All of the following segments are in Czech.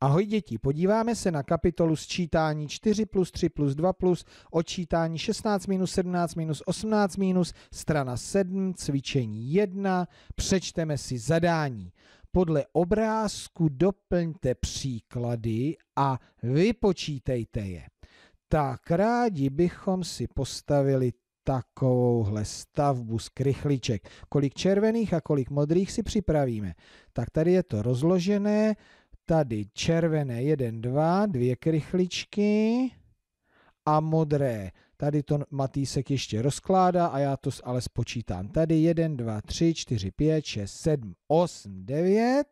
Ahoj děti, podíváme se na kapitolu sčítání 4 plus 3 plus 2 plus, odčítání 16 minus 17 minus 18 minus, strana 7, cvičení 1, přečteme si zadání. Podle obrázku doplňte příklady a vypočítejte je. Tak rádi bychom si postavili takovouhle stavbu z krychliček. Kolik červených a kolik modrých si připravíme. Tak tady je to rozložené, Tady červené 1, 2, dvě krychličky a modré. Tady to Matýsek ještě rozkládá a já to ale spočítám. Tady 1, 2, 3, 4, 5, 6, 7, 8, 9.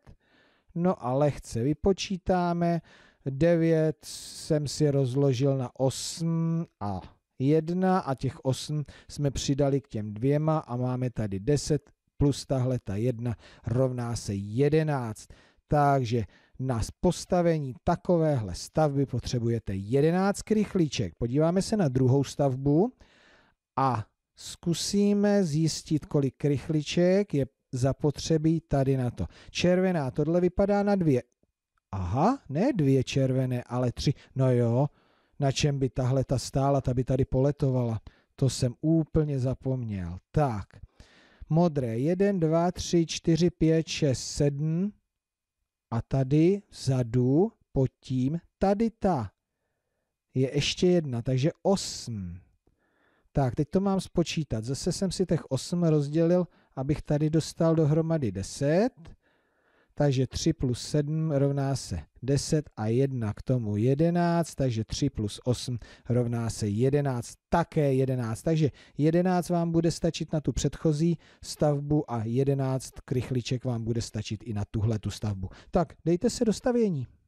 No a lehce vypočítáme. 9 jsem si rozložil na 8 a 1 a těch 8 jsme přidali k těm dvěma a máme tady 10 plus tahle ta 1 rovná se 11. Takže na postavení takovéhle stavby potřebujete 11 krychlíček. Podíváme se na druhou stavbu a zkusíme zjistit, kolik krychlíček je zapotřebí tady na to. Červená, tohle vypadá na dvě. Aha, ne dvě červené, ale tři. No jo, na čem by tahle ta stála, ta by tady poletovala. To jsem úplně zapomněl. Tak, modré 1, 2, 3, 4, 5, 6, 7, a tady vzadu pod tím, tady ta je ještě jedna, takže 8. Tak, teď to mám spočítat. Zase jsem si těch 8 rozdělil, abych tady dostal dohromady 10 takže 3 plus 7 rovná se 10 a 1 k tomu 11, takže 3 plus 8 rovná se 11, také 11. Takže 11 vám bude stačit na tu předchozí stavbu a 11 krychliček vám bude stačit i na tuhle tu stavbu. Tak, dejte se do stavění.